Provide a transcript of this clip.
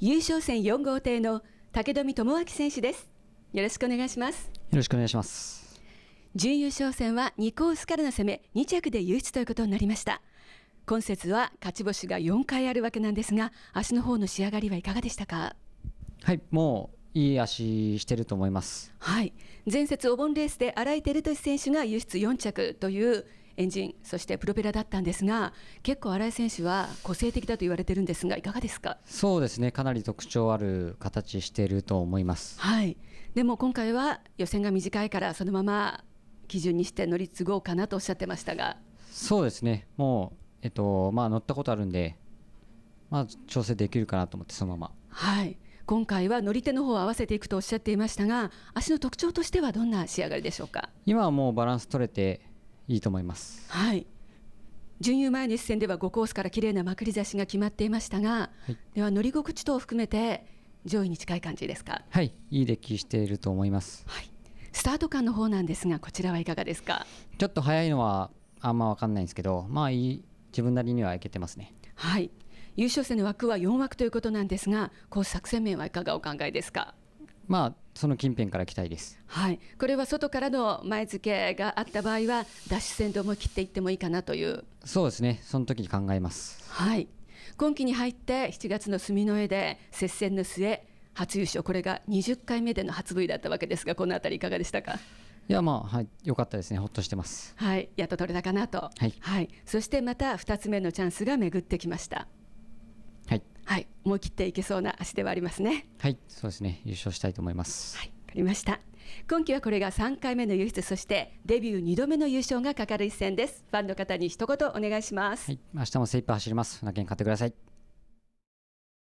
優勝戦4号艇の武富智明選手ですよろしくお願いしますよろしくお願いします準優勝戦は2コースからの攻め2着で唯出ということになりました今節は勝ち星が4回あるわけなんですが足の方の仕上がりはいかがでしたかはいもういい足してると思いますはい前節お盆レースで新井照俊選手が輸出4着というエンジンそしてプロペラだったんですが結構新井選手は個性的だと言われてるんですがいかがですかそうですねかなり特徴ある形していると思います。はいでも今回は予選が短いからそのまま基準にして乗り継ごうかなとおっしゃってましたがそうですねもう、えっとまあ、乗ったことあるんで、まあ、調整できるかなと思ってそのまま。はい今回は乗り手の方を合わせていくとおっしゃっていましたが足の特徴としてはどんな仕上がりでしょうか今はもうバランス取れていいと思います。はい準優前一戦では5コースから綺麗なまくり差しが決まっていましたが、はい、では乗り心地等を含めて上位に近い感じですかはいいい来ッしていると思います、はい、スタート感の方なんですがこちらはいかがですかちょっと早いのはあんま分かんないんですけどまあいい自分なりにはいけてますねはい優勝戦の枠は4枠ということなんですがコース作戦面はいかがお考えですかまあその近辺から来たいです。はい、これは外からの前付けがあった場合は、脱ュ戦で思い切っていってもいいかなという。そうですね、その時に考えます。はい、今季に入って7月の墨の絵で接戦の末、初優勝、これが20回目での初 V だったわけですが、このあたりいかがでしたか。いやまあ、はい、良かったですね、ほっとしてます。はい、やっと取れたかなと。はい、はい、そしてまた2つ目のチャンスが巡ってきました。はい、思い切っていけそうな足ではありますね。はい、そうですね。優勝したいと思います。はい、わかりました。今季はこれが3回目の輸出、そしてデビュー2度目の優勝がかかる一戦です。ファンの方に一言お願いします。はい、明日も精一杯走ります。船券買ってください。